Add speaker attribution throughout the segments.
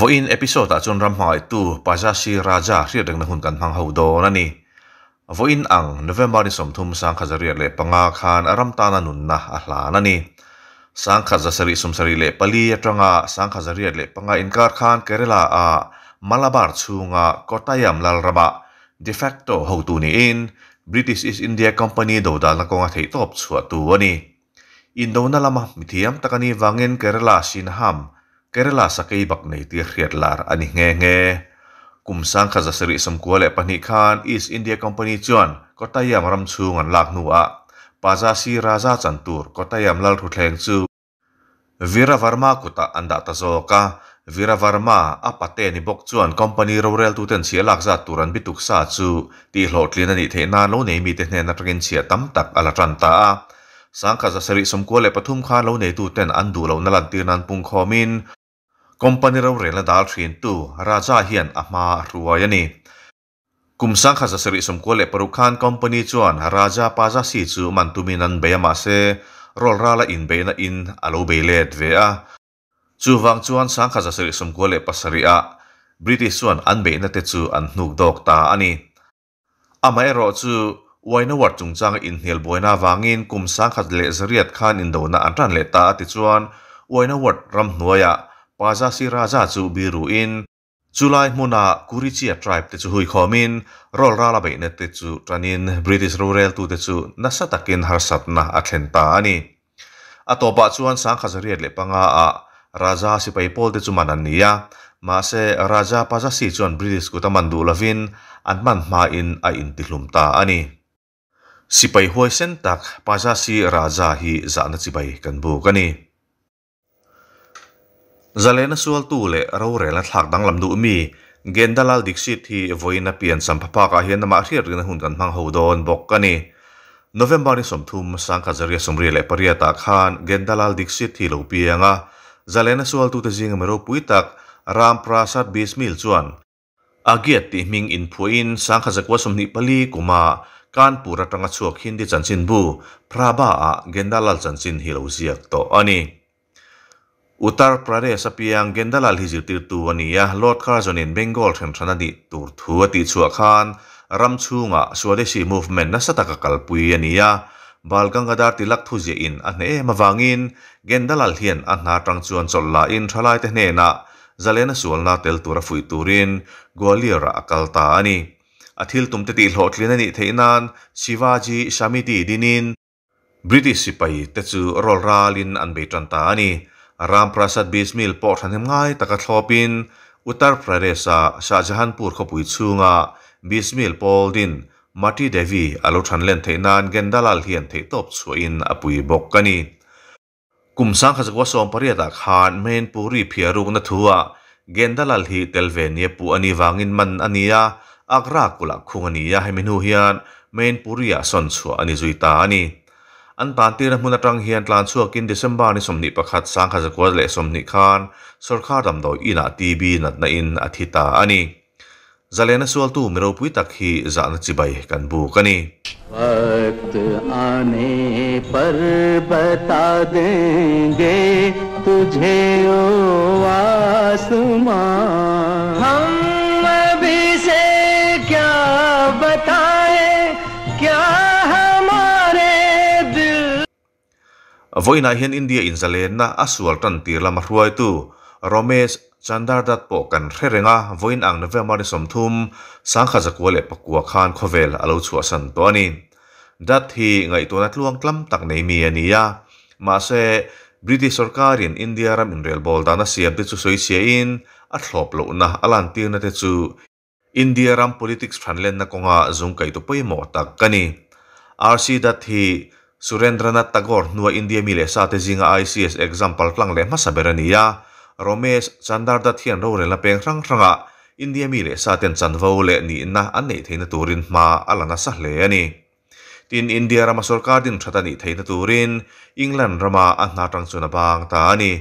Speaker 1: วอินเอพิโซดจุนรำไห้ตู่ปัจจัสีราชาเรียดังนหุ่นกันพังหูดอนันี่วอินอังเนเวมบารีสมทุ่มสังขารเรียเลปังอาคารรำตานันนุนนะอัลลานันี่สังขาจสิริสมสริเล็ปลีตรงะสังขารเรียเลปังอินการคานเกเรลาอามาลาบาร์ชูงะกอตายมลาลระบะดิเฟกโตหูตูนีอินบริติชอินเดียคอมพานีโดดานักงานไทยตบชัวตัวนี่อินโดนัลมามิทิยมตะกันนี่วังเงินเกเรลาชินฮัมเคลาสักยบักในที่เรียดลาร์อันนี้เงกุมสังขจะสิริสมกเลปอพนิคานอีสอินเดียคอมพานีจวนก็ตายมรำชูงันลากนัวปัจาซีราซาจันตูร์ก็ตายมลาุทเลงซูวิราวาร์มาคุตาอันดาตาโซกาวิราวาร์มาอปเตนิบกจวนคอมพานีโรเรลตูเตนเชียลักซาตูรันบิตุกซาจูตีหลอดลีนันอิเทนานโลเนมีเทนนักเรียนเซียตัมตักอลาตันตาสังขจะสิริสมกุลเลปทุมคานโลเนตูเตนอันดูโลนัลันตีนันปุงคอมินกอมปานเราเรลดาลทรีนตูราชาเฮียนอามารัวยนีกุมสังข์ข้าศึกสมกุลเลปรุขันคอมปานิจวนราชาปาซาซีจูมันตุมินันเบียมาเซโรลราลาอินเบยนาอินอโลเบเลดเวียชูวังชวนสังข์ข้าศึกสมกุลเลปัสริยาบริติชวนอันเบยนาเตจูอันนุกดอกตาอันนี้อามาเอโรจูไวนาวัดจุงจังอินเฮลบอยนาวังอินกุมสังขจะเลสเรียดขันอินโดนาอันรันเลตตาติจวนไวนาวัดรำนัวยา paza si Raja chu biruin July muna Kurichia tribe te chu hui khomin rol rala be ne te chu tanin British rural tu te chu nasa takin harsat na athenta ani atopa chuan sang khazariat le panga a raja si paipol te chu manan nia ma se raja paza si chuan British ku taman du lovin an ma in a in tihlum ta ani sipai huai sen tak paza si raja hi zana chibai kan bu kani Zalena sual tu le ro re la thlak dang lam du mi gendalal dikshit hi voina pian sampapa ka hian ma hriat rin hun kan mang ho don bok kani November ni somthum sang kha zaria somri le paria ta khan gendalal dikshit hi lo pianga Zalena sual tu te jing mero puitak Ram Prasad Bismil chuan agiat ti ming in phuin sang kha zakwa somni pali kuma kanpur atanga chuak hindi chanchin bu praba a gendalal chanchin hi lo ziak to ani อุตรประเทศพิยงเกณฑ์ดลลฮิจิติรตัวนี้ยาลอดข้าจอนินเบงกอลเซนทรันดิตูร์ทัวติชัวคานรัมชูงะสวัสดีมูฟเมนต์นัสตักกัลปุยนี้ยาบาลกังกาดาร์ติลักทุจินอันเนมาวางอินเกณฑ์ดลลเฮียนอันนาตรังชวนจลลาอินทรายเทเนนะจะเลนสวนนาเตลตูรฟุยตูรินกัวเลีร์อัลตาอันนี้อธิลตุมติติลอดลินันิเทนันชิวาจีชามิตีดินินบริติสิไปเตจูโรลราลินอันเบตันตาอันนี้รามปราสาทบิสมิลปอทันเหมง่ายตะกัทอปินอุตรประเทศาชาจันปูร์ขบุยชูงาบิสมิลปอลดินมาตีเดวีอาลุทันเล่นเทนานเกนดัลลลเฮียนเทตบสวยอินอปุยบกกันีกุมสังขจักวสอมปริยตาฮานเมนปูรีเพียรุกนทัวเกนดัลาลฮีเตลเวเนียปูอันิวางินมันอันนีาอักรากุลักคุงอันนียให้เมนูเฮียนเมนปูรียาสนสัวอันนี้จุยตาอันนี้ an pan tir hmun atang hian tlan chuakin december ni somni pakhat sang kha zakwa le somni khan sorkha dam do ina tv nat na in athita ani zalena sual tu miro pui tak hi zan chibai kan bu kani वक्त आने पर बता देंगे तुझे ओ आसमां voina hian india inzalen na asual tan tir lama hruai tu romesh chandar dat po kan hre renga voin ang november ni somthum sangkha zakwa le pakua khan khovel alo chu asan to ani dat hi ngay to na tluang tlam tak nei mi ania ma se british sarkar in india ram in rel bol dana siap de chu soi in a thlop lo na alan tir na te chu india ram politics thran len na konga zung kai to poi mo tak kani rc dat hi สุรินทร์นัตตากรนัวอินเดียมิเลสอาทิตย์จิงอาไอซีเอสเอ็กซัมพัลฟังเล่มัสเบรนียาโรเมสจันดาร์ดัตเฮียนโรเรนลาเปงรังรั้งอินเดียมิเลสอาทิตย์จันวาวเล่นีน่าอันนี้เทนตุรินมาอัลลันสาสเลนีทินอินเดียรามาสุรการ์ดินชัตานีเทนตุรินอังกฤษรามาอันนาตังสุนับบางตาอันนี้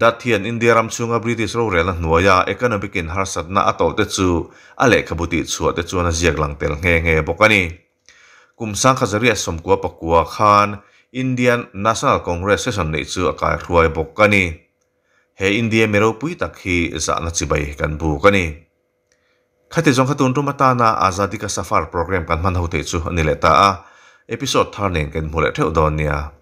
Speaker 1: ดัตเฮียนอินเดียรามสุงอับริติสโรเรนลาหนัวยาเอกนบิกินฮาร์สัตนาอัตโตเตจูอเล็กบุติสวดเตจูนาเซียกลังเตลเฮงเฮบกันี kumsang khazari asom kua pakua khan Indian National Congress session nei chu akai ruai bok kani he India mero pui tak hi za na chibai kan bu kani khate jong khatun tu mata na azadi ka safar program kan man hote chu anile ta a episode thar nen kan mule theu don